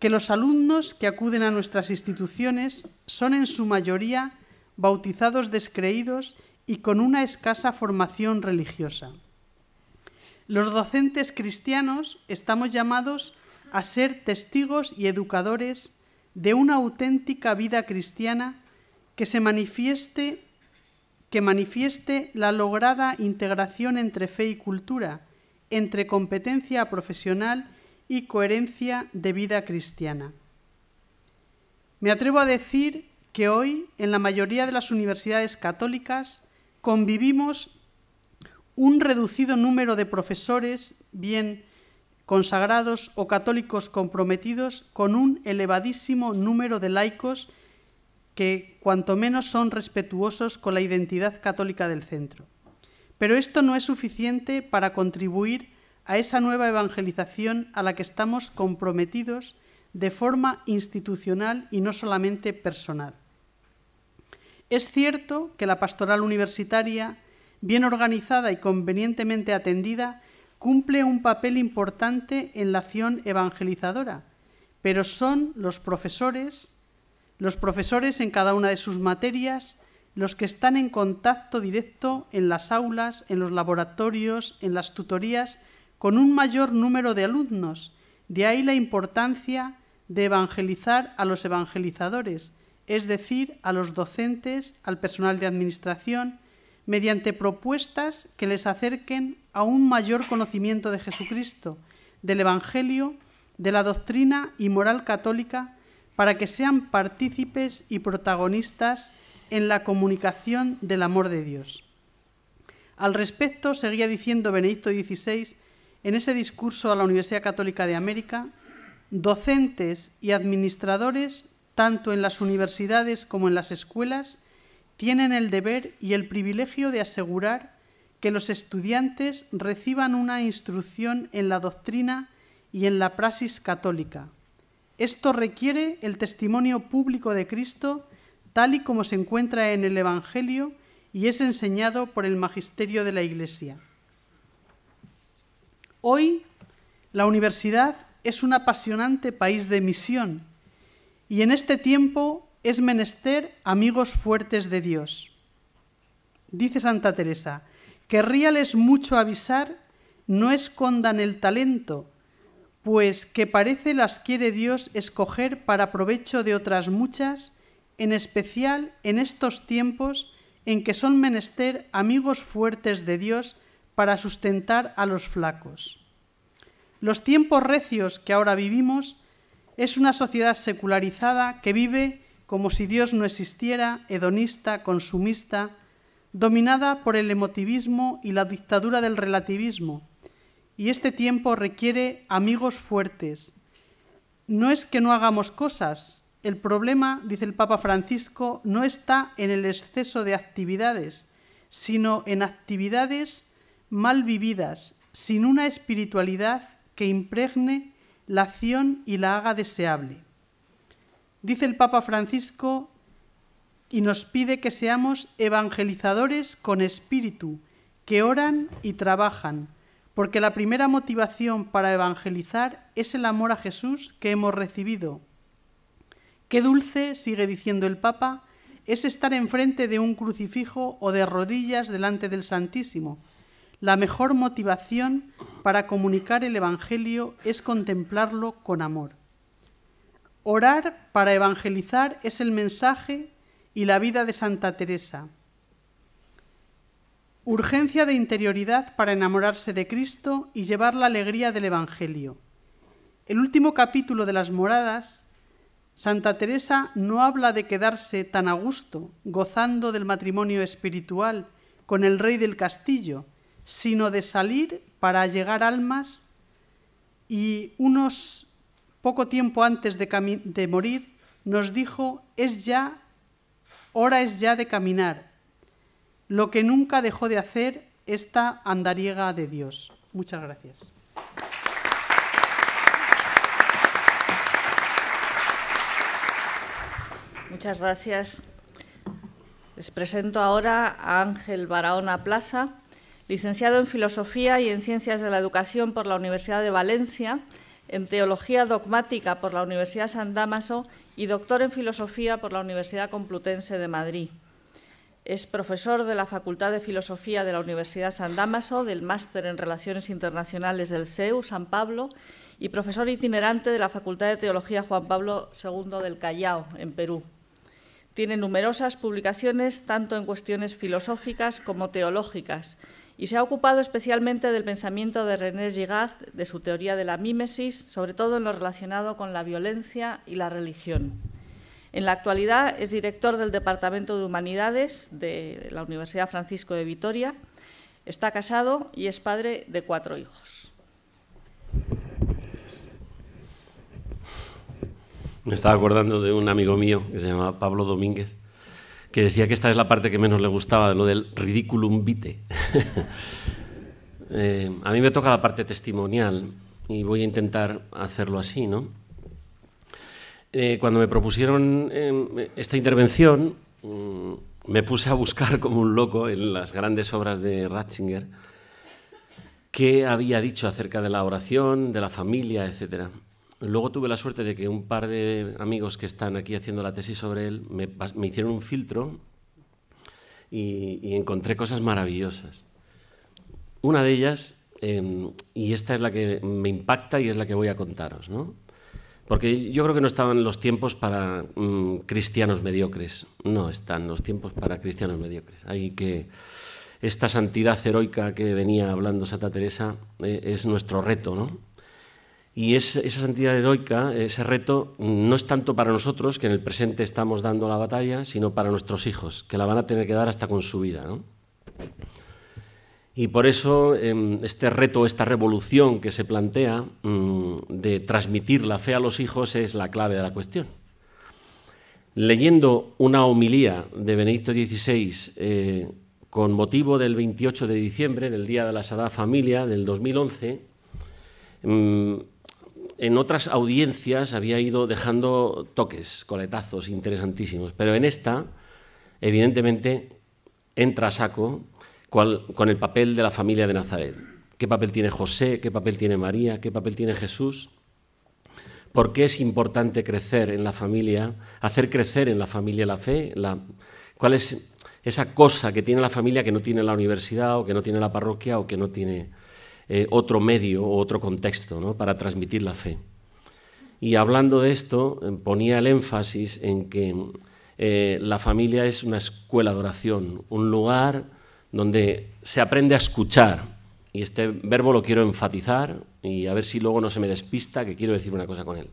que los alumnos que acuden a nuestras instituciones son en su mayoría bautizados descreídos y con una escasa formación religiosa. Los docentes cristianos estamos llamados a ser testigos y educadores de una auténtica vida cristiana que se manifieste que manifieste la lograda integración entre fe y cultura, entre competencia profesional y coherencia de vida cristiana. Me atrevo a decir que hoy en la mayoría de las universidades católicas convivimos un reducido número de profesores, bien consagrados o católicos comprometidos, con un elevadísimo número de laicos que cuanto menos son respetuosos con la identidad católica del centro. Pero esto no es suficiente para contribuir a esa nueva evangelización a la que estamos comprometidos de forma institucional y no solamente personal. Es cierto que la pastoral universitaria, bien organizada y convenientemente atendida, cumple un papel importante en la acción evangelizadora, pero son los profesores, los profesores en cada una de sus materias, los que están en contacto directo en las aulas, en los laboratorios, en las tutorías con un mayor número de alumnos, de ahí la importancia de evangelizar a los evangelizadores, es decir, a los docentes, al personal de administración, mediante propuestas que les acerquen a un mayor conocimiento de Jesucristo, del Evangelio, de la doctrina y moral católica, para que sean partícipes y protagonistas en la comunicación del amor de Dios. Al respecto, seguía diciendo Benedicto XVI, en ese discurso a la Universidad Católica de América, docentes y administradores, tanto en las universidades como en las escuelas, tienen el deber y el privilegio de asegurar que los estudiantes reciban una instrucción en la doctrina y en la praxis católica. Esto requiere el testimonio público de Cristo tal y como se encuentra en el Evangelio y es enseñado por el magisterio de la Iglesia. Hoy la universidad es un apasionante país de misión y en este tiempo es menester amigos fuertes de Dios. Dice Santa Teresa, querríales mucho avisar, no escondan el talento, pues que parece las quiere Dios escoger para provecho de otras muchas, en especial en estos tiempos en que son menester amigos fuertes de Dios, para sustentar a los flacos. Los tiempos recios que ahora vivimos es una sociedad secularizada que vive como si Dios no existiera, hedonista, consumista, dominada por el emotivismo y la dictadura del relativismo. Y este tiempo requiere amigos fuertes. No es que no hagamos cosas, el problema, dice el Papa Francisco, no está en el exceso de actividades, sino en actividades mal vividas, sin una espiritualidad que impregne la acción y la haga deseable. Dice el Papa Francisco y nos pide que seamos evangelizadores con espíritu, que oran y trabajan, porque la primera motivación para evangelizar es el amor a Jesús que hemos recibido. Qué dulce, sigue diciendo el Papa, es estar enfrente de un crucifijo o de rodillas delante del Santísimo, la mejor motivación para comunicar el Evangelio es contemplarlo con amor. Orar para evangelizar es el mensaje y la vida de Santa Teresa. Urgencia de interioridad para enamorarse de Cristo y llevar la alegría del Evangelio. El último capítulo de las moradas, Santa Teresa no habla de quedarse tan a gusto, gozando del matrimonio espiritual con el rey del castillo, sino de salir para llegar almas y unos poco tiempo antes de, morir nos dijo, es ya, hora es ya de caminar, lo que nunca dejó de hacer esta andariega de Dios. Muchas gracias. Muchas gracias. Les presento ahora a Ángel Barahona Plaza licenciado en Filosofía y en Ciencias de la Educación por la Universidad de Valencia, en Teología Dogmática por la Universidad San Damaso y doctor en Filosofía por la Universidad Complutense de Madrid. Es profesor de la Facultad de Filosofía de la Universidad San Damaso, del Máster en Relaciones Internacionales del CEU San Pablo y profesor itinerante de la Facultad de Teología Juan Pablo II del Callao, en Perú. Tiene numerosas publicaciones tanto en cuestiones filosóficas como teológicas, y se ha ocupado especialmente del pensamiento de René Girard, de su teoría de la mímesis, sobre todo en lo relacionado con la violencia y la religión. En la actualidad es director del Departamento de Humanidades de la Universidad Francisco de Vitoria, está casado y es padre de cuatro hijos. Me estaba acordando de un amigo mío que se llama Pablo Domínguez, que decía que esta es la parte que menos le gustaba, lo del ridiculum vitae. Eh, a mí me toca la parte testimonial y voy a intentar hacerlo así, ¿no? Eh, cuando me propusieron em, esta intervención, mm, me puse a buscar como un loco en las grandes obras de Ratzinger qué había dicho acerca de la oración, de la familia, etcétera. Luego tuve la suerte de que un par de amigos que están aquí haciendo la tesis sobre él me, hicieron un filtro y, encontré cosas maravillosas. Una de ellas, em, y esta es la que me impacta y es la que voy a contaros, ¿no? Porque yo creo que no estaban los tiempos para mm, cristianos mediocres. No están los tiempos para cristianos mediocres. Hay que. Esta santidad heroica que venía hablando Santa Teresa eh, es nuestro reto, ¿no? Y esa santidad heroica, ese reto, no es tanto para nosotros, que en el presente estamos dando la batalla, sino para nuestros hijos, que la van a tener que dar hasta con su vida. Y por eso em, este reto, esta revolución que se plantea mm, de transmitir la fe a los hijos es la clave de la cuestión. Leyendo una homilía de Benedicto XVI eh, con motivo del 28 de diciembre, del Día de la Sagrada Familia del 2011, en otras audiencias había ido dejando toques, coletazos interesantísimos, pero en esta, evidentemente, entra a saco con el papel de la familia de Nazaret. ¿Qué papel tiene José? ¿Qué papel tiene María? ¿Qué papel tiene Jesús? ¿Por qué es importante crecer en la familia, hacer crecer en la familia la fe? La, ¿Cuál es esa cosa que tiene la familia que no tiene la universidad o que no tiene la parroquia o que no tiene eh, otro medio o otro contexto para transmitir la fe. Y hablando de esto, eh, ponía el énfasis en que eh, la familia es una escuela de oración, un lugar donde se aprende a escuchar. Y este verbo lo quiero enfatizar y a ver si luego no se me despista, que quiero decir una cosa con él.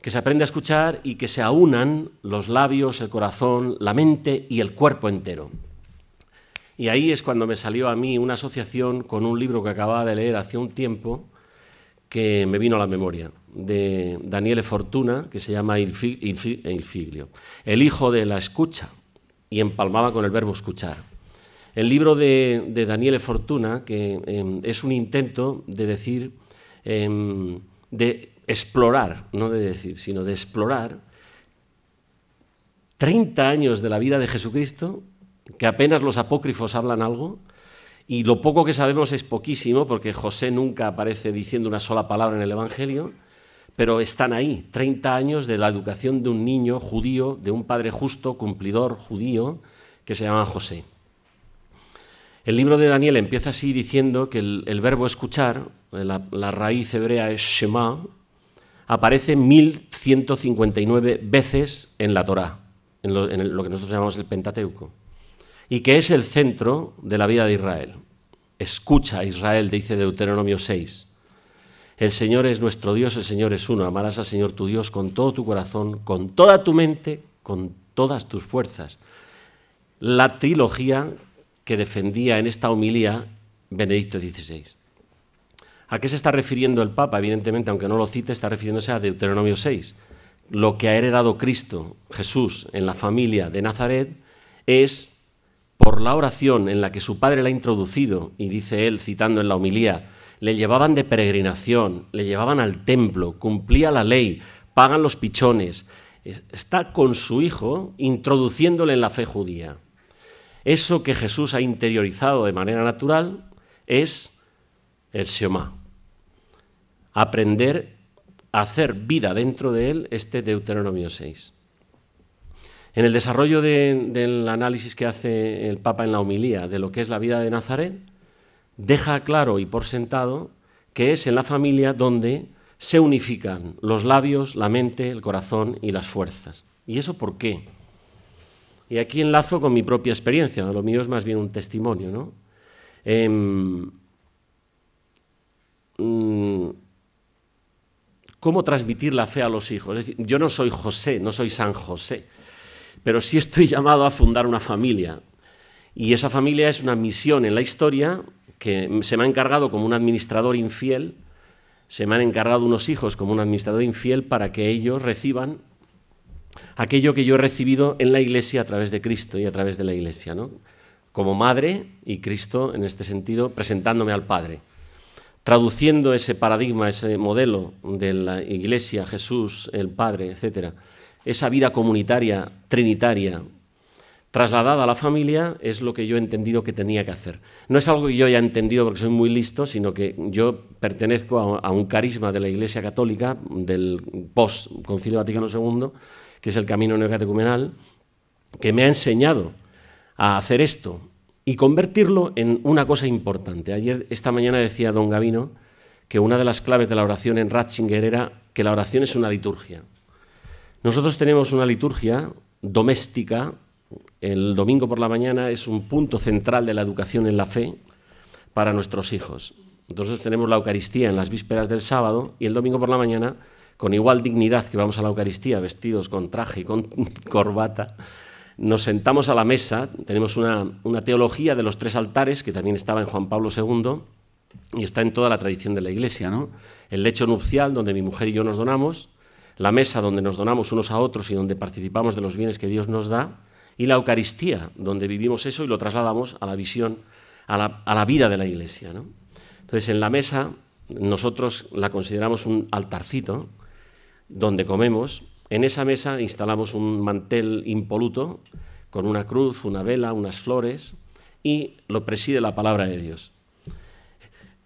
Que se aprende a escuchar y que se aunan los labios, el corazón, la mente y el cuerpo entero. Y ahí es cuando me salió a mí una asociación con un libro que acababa de leer hace un tiempo que me vino a la memoria, de Daniele Fortuna, que se llama Il, eh, El hijo de la escucha, y empalmaba con el verbo escuchar. El libro de, Daniele Fortuna, que em, es un intento de decir, em, de explorar, no de decir, sino de explorar 30 años de la vida de Jesucristo que apenas los apócrifos hablan algo, y lo poco que sabemos es poquísimo, porque José nunca aparece diciendo una sola palabra en el Evangelio, pero están ahí, 30 años de la educación de un niño judío, de un padre justo, cumplidor judío, que se llama José. El libro de Daniel empieza así diciendo que el, verbo escuchar, eh, la, raíz hebrea es Shema, aparece 1159 veces en la Torá, en, lo que nosotros llamamos el Pentateuco y que es el centro de la vida de Israel. Escucha Israel, dice Deuteronomio 6. El Señor es nuestro Dios, el Señor es uno. Amarás al Señor tu Dios con todo tu corazón, con toda tu mente, con todas tus fuerzas. La trilogía que defendía en esta homilía Benedicto XVI. ¿A qué se está refiriendo el Papa? Evidentemente, aunque no lo cite, está refiriéndose a Deuteronomio 6. Lo que ha heredado Cristo, Jesús, en la familia de Nazaret es por la oración en la que su padre la ha introducido, y dice él citando en la homilía, le llevaban de peregrinación, le llevaban al templo, cumplía la ley, pagan los pichones, está con su hijo introduciéndole en la fe judía. Eso que Jesús ha interiorizado de manera natural es el Shema, aprender a hacer vida dentro de él este Deuteronomio 6. En el desarrollo del análisis que hace el Papa en la homilía de lo que es la vida de Nazaret, deja claro y por sentado que es en la familia donde se unifican los labios, la mente, el corazón y las fuerzas. ¿Y eso por qué? Y aquí enlazo con mi propia experiencia, lo mío es más bien un testimonio. Em, mm, ¿Cómo transmitir la fe a los hijos? Es decir, yo no soy José, no soy San José, pero sí estoy llamado a fundar una familia. Y esa familia es una misión en la historia que se me ha encargado como un administrador infiel, se me han encargado unos hijos como un administrador infiel para que ellos reciban aquello que yo he recibido en la iglesia a través de Cristo y a través de la iglesia, Como madre y Cristo, en este sentido, presentándome al Padre. Traduciendo ese paradigma, ese modelo de la iglesia, Jesús, el Padre, etcétera, esa vida comunitaria, trinitaria, trasladada a la familia, es lo que yo he entendido que tenía que hacer. No es algo que yo haya entendido porque soy muy listo, sino que yo pertenezco a, un carisma de la Iglesia Católica, del post-Concilio Vaticano II, que es el camino neocatecumenal, que me ha enseñado a hacer esto y convertirlo en una cosa importante. Ayer, esta mañana decía don Gavino que una de las claves de la oración en Ratzinger era que la oración es una liturgia. Nosotros tenemos una liturgia doméstica. El domingo por la mañana es un punto central de la educación en la fe para nuestros hijos. Entonces tenemos la Eucaristía en las vísperas del sábado y el domingo por la mañana, con igual dignidad que vamos a la Eucaristía, vestidos con traje y con corbata, nos sentamos a la mesa, tenemos una, teología de los tres altares que también estaba en Juan Pablo II y está en toda la tradición de la Iglesia, El lecho nupcial donde mi mujer y yo nos donamos, la mesa donde nos donamos unos a otros y donde participamos de los bienes que Dios nos da, y la Eucaristía, donde vivimos eso y lo trasladamos a la visión, a la, vida de la Iglesia. Entonces, en la mesa nosotros la consideramos un altarcito donde comemos. En esa mesa instalamos un mantel impoluto con una cruz, una vela, unas flores, y lo preside la palabra de Dios.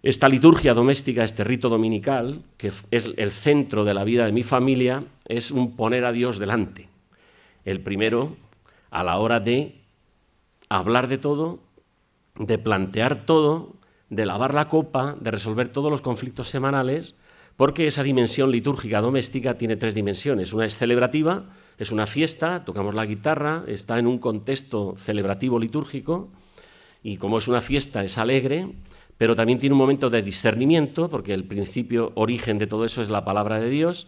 Esta liturgia doméstica, este rito dominical, que es el centro de la vida de mi familia, es un poner a Dios delante. El primero, a la hora de hablar de todo, de plantear todo, de lavar la copa, de resolver todos los conflictos semanales, porque esa dimensión litúrgica doméstica tiene tres dimensiones. Una es celebrativa, es una fiesta, tocamos la guitarra, está en un contexto celebrativo litúrgico, y como es una fiesta es alegre, pero también tiene un momento de discernimiento, porque el principio origen de todo eso es la palabra de Dios,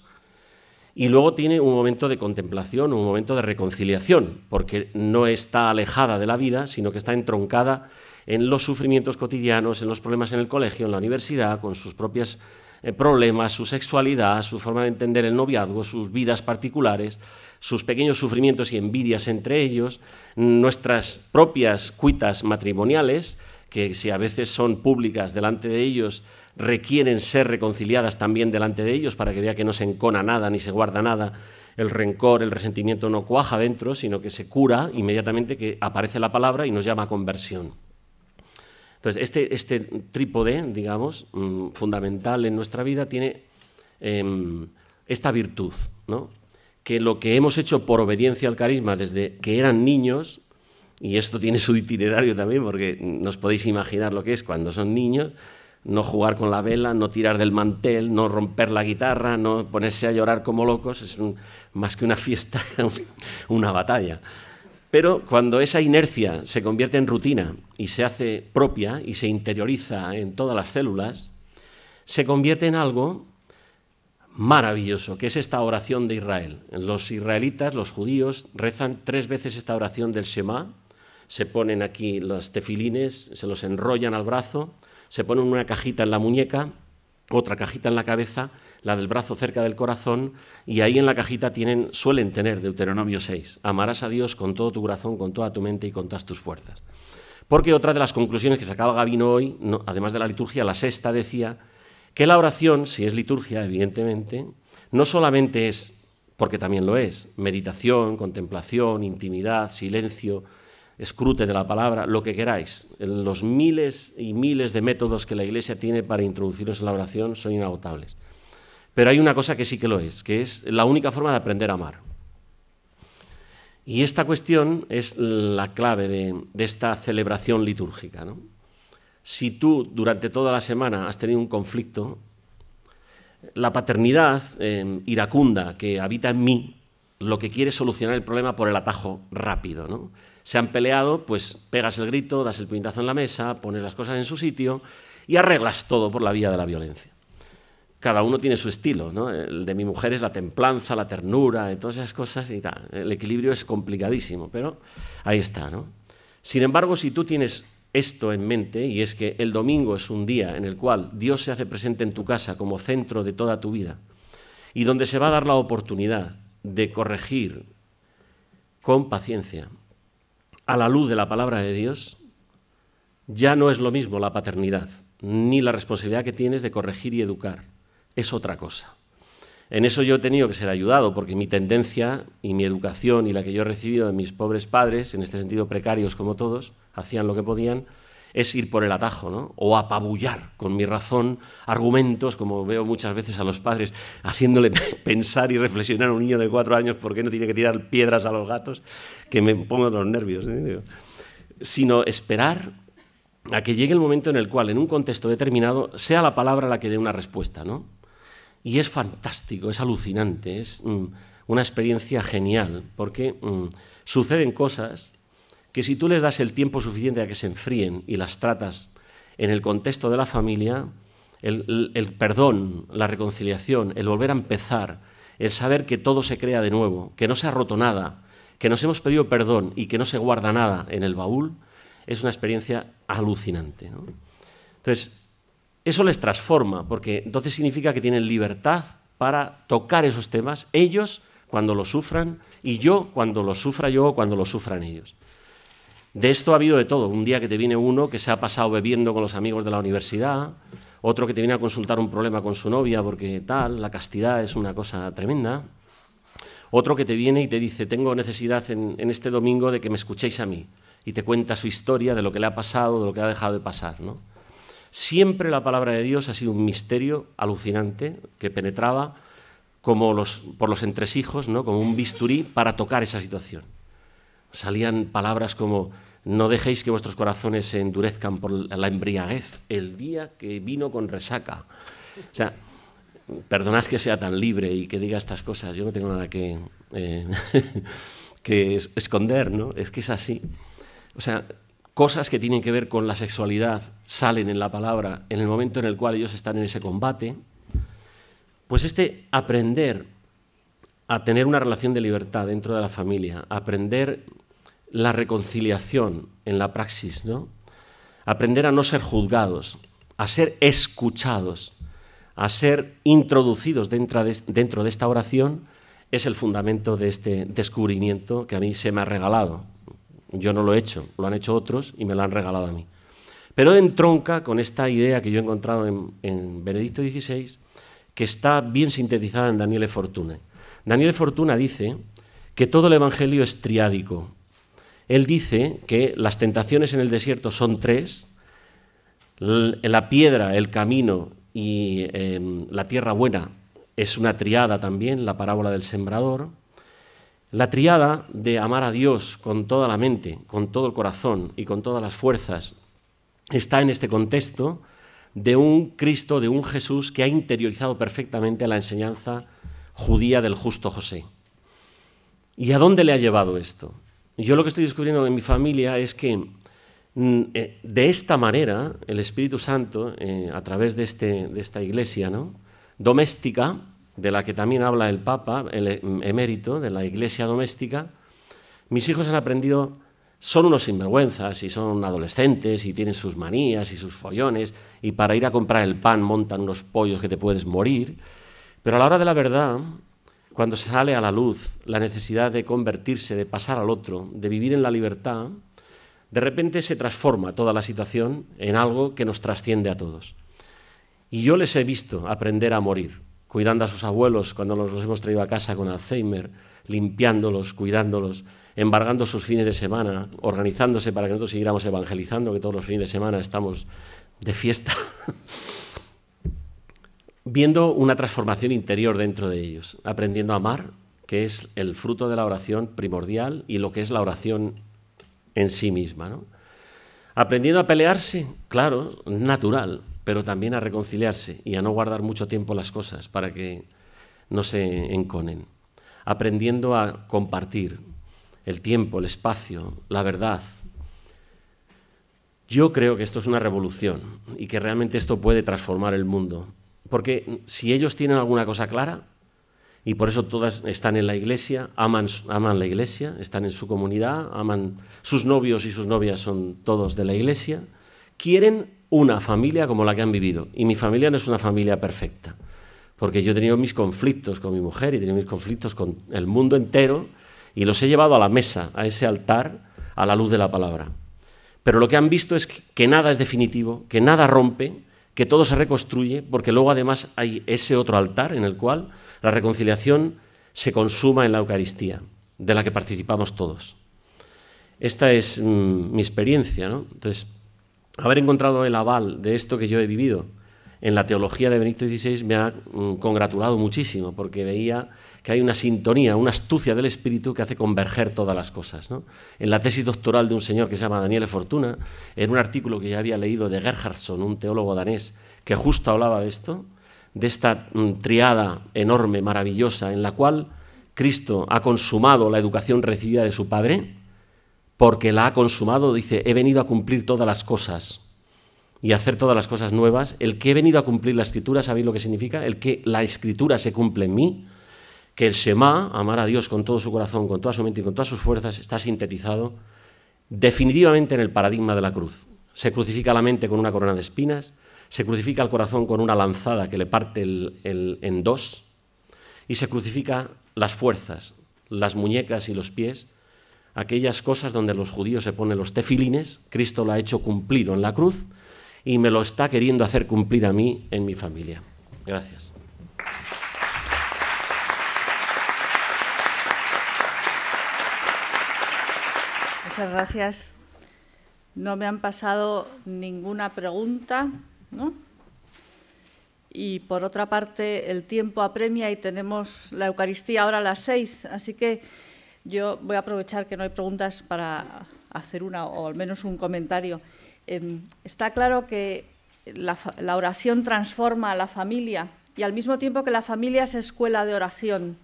y luego tiene un momento de contemplación, un momento de reconciliación, porque no está alejada de la vida, sino que está entroncada en los sufrimientos cotidianos, en los problemas en el colegio, en la universidad, con sus propios eh, problemas, su sexualidad, su forma de entender el noviazgo, sus vidas particulares, sus pequeños sufrimientos y envidias entre ellos, nuestras propias cuitas matrimoniales, que si a veces son públicas delante de ellos, requieren ser reconciliadas también delante de ellos para que vea que no se encona nada ni se guarda nada. El rencor, el resentimiento no cuaja dentro, sino que se cura inmediatamente que aparece la palabra y nos llama a conversión. Entonces, este, este trípode, digamos, mm, fundamental en nuestra vida, tiene em, esta virtud, que lo que hemos hecho por obediencia al carisma desde que eran niños, y esto tiene su itinerario también, porque nos podéis imaginar lo que es cuando son niños, no jugar con la vela, no tirar del mantel, no romper la guitarra, no ponerse a llorar como locos, es más que una fiesta, una batalla. Pero cuando esa inercia se convierte en rutina y se hace propia y se interioriza en todas las células, se convierte en algo maravilloso, que es esta oración de Israel. Los israelitas, los judíos, rezan tres veces esta oración del Shema, se ponen aquí los tefilines, se los enrollan al brazo, se ponen una cajita en la muñeca, otra cajita en la cabeza, la del brazo cerca del corazón, y ahí en la cajita tienen, suelen tener Deuteronomio 6, amarás a Dios con todo tu corazón, con toda tu mente y con todas tus fuerzas. Porque otra de las conclusiones que sacaba Gavino hoy, además de la liturgia, la sexta decía que la oración, si es liturgia, evidentemente, no solamente es, porque también lo es, meditación, contemplación, intimidad, silencio, escrute de la palabra, lo que queráis. Los miles y miles de métodos que la Iglesia tiene para introducirnos en la oración son inagotables. Pero hay una cosa que sí que lo es, que es la única forma de aprender a amar. Y esta cuestión es la clave de, esta celebración litúrgica. ¿no? Si tú durante toda la semana has tenido un conflicto, la paternidad eh, iracunda que habita en mí lo que quiere es solucionar el problema por el atajo rápido. ¿no? se han peleado, pues pegas el grito, das el puñetazo en la mesa, pones las cosas en su sitio y arreglas todo por la vía de la violencia. Cada uno tiene su estilo, ¿no? El de mi mujer es la templanza, la ternura, todas esas cosas y tal. El equilibrio es complicadísimo, pero ahí está, ¿no? Sin embargo, si tú tienes esto en mente, y es que el domingo es un día en el cual Dios se hace presente en tu casa como centro de toda tu vida, y donde se va a dar la oportunidad de corregir con paciencia, a la luz de la palabra de Dios, ya no es lo mismo la paternidad, ni la responsabilidad que tienes de corregir y educar. Es otra cosa. En eso yo he tenido que ser ayudado, porque mi tendencia y mi educación y la que yo he recibido de mis pobres padres, en este sentido precarios como todos, hacían lo que podían, es ir por el atajo, ¿no? O apabullar con mi razón argumentos, como veo muchas veces a los padres, haciéndole pensar y reflexionar a un niño de cuatro años por qué no tiene que tirar piedras a los gatos, que me pongo los nervios, ¿eh? sino esperar a que llegue el momento en el cual, en un contexto determinado, sea la palabra la que dé una respuesta, ¿no? Y es fantástico, es alucinante, es mm, una experiencia genial, porque mm, suceden cosas que si tú les das el tiempo suficiente a que se enfríen y las tratas en el contexto de la familia, el, perdón, la reconciliación, el volver a empezar, el saber que todo se crea de nuevo, que no se ha roto nada, que nos hemos pedido perdón y que no se guarda nada en el baúl, es una experiencia alucinante. Entonces, eso les transforma, porque entonces significa que tienen libertad para tocar esos temas, ellos cuando lo sufran y yo cuando lo sufra yo cuando lo sufran ellos. De esto ha habido de todo. Un día que te viene uno que se ha pasado bebiendo con los amigos de la universidad, otro que te viene a consultar un problema con su novia porque tal, la castidad es una cosa tremenda. Otro que te viene y te dice, tengo necesidad en, este domingo de que me escuchéis a mí. Y te cuenta su historia de lo que le ha pasado, de lo que ha dejado de pasar. ¿no? Siempre la palabra de Dios ha sido un misterio alucinante que penetraba como los, por los entresijos, ¿no? como un bisturí para tocar esa situación salían palabras como no dejéis que vuestros corazones se endurezcan por la embriaguez el día que vino con resaca. O sea, perdonad que sea tan libre y que diga estas cosas, yo no tengo nada que, eh, que esconder, ¿no? Es que es así. O sea, cosas que tienen que ver con la sexualidad salen en la palabra en el momento en el cual ellos están en ese combate. Pues este aprender a tener una relación de libertad dentro de la familia, aprender la reconciliación en la praxis, ¿no? aprender a no ser juzgados, a ser escuchados, a ser introducidos dentro de, esta oración, es el fundamento de este descubrimiento que a mí se me ha regalado. Yo no lo he hecho, lo han hecho otros y me lo han regalado a mí. Pero entronca con esta idea que yo he encontrado en, Benedicto XVI, que está bien sintetizada en Daniele Fortune. Daniel Fortuna dice que todo el Evangelio es triádico. Él dice que las tentaciones en el desierto son tres, la piedra, el camino y em, la tierra buena es una triada también, la parábola del sembrador. La triada de amar a Dios con toda la mente, con todo el corazón y con todas las fuerzas está en este contexto de un Cristo, de un Jesús que ha interiorizado perfectamente la enseñanza judía del justo José. ¿Y a dónde le ha llevado esto? Yo lo que estoy descubriendo en mi familia es que mm, eh, de esta manera el Espíritu Santo, eh, a través de, este, esta iglesia doméstica, de la que también habla el Papa, el mm, emérito de la iglesia doméstica, mis hijos han aprendido, son unos sinvergüenzas y son adolescentes y tienen sus manías y sus follones y para ir a comprar el pan montan unos pollos que te puedes morir pero a la hora de la verdad, cuando se sale a la luz la necesidad de convertirse, de pasar al otro, de vivir en la libertad, de repente se transforma toda la situación en algo que nos trasciende a todos. Y yo les he visto aprender a morir, cuidando a sus abuelos cuando los hemos traído a casa con Alzheimer, limpiándolos, cuidándolos, embargando sus fines de semana, organizándose para que nosotros siguiéramos evangelizando, que todos los fines de semana estamos de fiesta. viendo una transformación interior dentro de ellos, aprendiendo a amar, que es el fruto de la oración primordial y lo que es la oración en sí misma. Aprendiendo a pelearse, claro, natural, pero también a reconciliarse y a no guardar mucho tiempo las cosas para que no se enconen. Aprendiendo a compartir el tiempo, el espacio, la verdad. Yo creo que esto es una revolución y que realmente esto puede transformar el mundo porque si ellos tienen alguna cosa clara, y por eso todas están en la iglesia, aman, aman la iglesia, están en su comunidad, aman sus novios y sus novias son todos de la iglesia, quieren una familia como la que han vivido. Y mi familia no es una familia perfecta, porque yo he tenido mis conflictos con mi mujer y he tenido mis conflictos con el mundo entero y los he llevado a la mesa, a ese altar, a la luz de la palabra. Pero lo que han visto es que nada es definitivo, que nada rompe, que todo se reconstruye, porque luego además hay ese otro altar en el cual la reconciliación se consuma en la Eucaristía, de la que participamos todos. Esta es mm, mi experiencia, Entonces, haber encontrado el aval de esto que yo he vivido en la teología de Benito XVI me ha mm, congratulado muchísimo, porque veía que hay una sintonía, una astucia del espíritu que hace converger todas las cosas. En la tesis doctoral de un señor que se llama Daniel Fortuna, en un artículo que ya había leído de Gerhardson, un teólogo danés, que justo hablaba de esto, de esta mm, triada enorme, maravillosa, en la cual Cristo ha consumado la educación recibida de su Padre, porque la ha consumado, dice, he venido a cumplir todas las cosas y hacer todas las cosas nuevas. El que he venido a cumplir la escritura, ¿sabéis lo que significa? El que la escritura se cumple en mí que el Shema, amar a Dios con todo su corazón, con toda su mente y con todas sus fuerzas, está sintetizado definitivamente en el paradigma de la cruz. Se crucifica la mente con una corona de espinas, se crucifica el corazón con una lanzada que le parte en dos, y se crucifica las fuerzas, las muñecas y los pies, aquellas cosas donde los judíos se ponen los tefilines, Cristo lo ha hecho cumplido en la cruz y me lo está queriendo hacer cumplir a mí en mi familia. Gracias. muchas gracias. No me han pasado ninguna pregunta, Y por otra parte, el tiempo apremia y tenemos la Eucaristía ahora a las seis, así que yo voy a aprovechar que no hay preguntas para hacer una o al menos un comentario. Em, está claro que la oración transforma a la familia y al mismo tiempo que la familia es escuela de oración.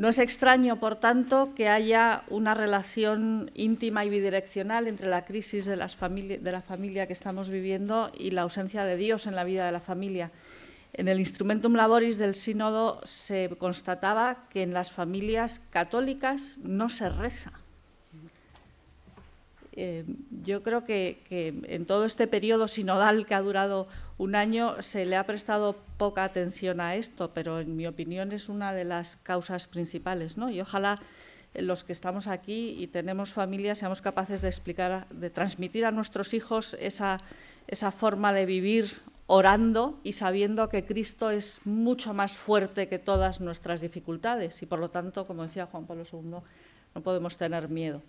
No es extraño, por tanto, que haya una relación íntima y bidireccional entre la crisis de, la familia que estamos viviendo y la ausencia de Dios en la vida de la familia. En el Instrumentum Laboris del Sínodo se constataba que en las familias católicas no se reza. Eh, yo creo que, que en todo este periodo sinodal que ha durado un año se le ha prestado poca atención a esto, pero en mi opinión es una de las causas principales, ¿no? Y ojalá los que estamos aquí y tenemos familia seamos capaces de explicar, de transmitir a nuestros hijos esa, esa forma de vivir orando y sabiendo que Cristo es mucho más fuerte que todas nuestras dificultades y por lo tanto, como decía Juan Pablo II, no podemos tener miedo.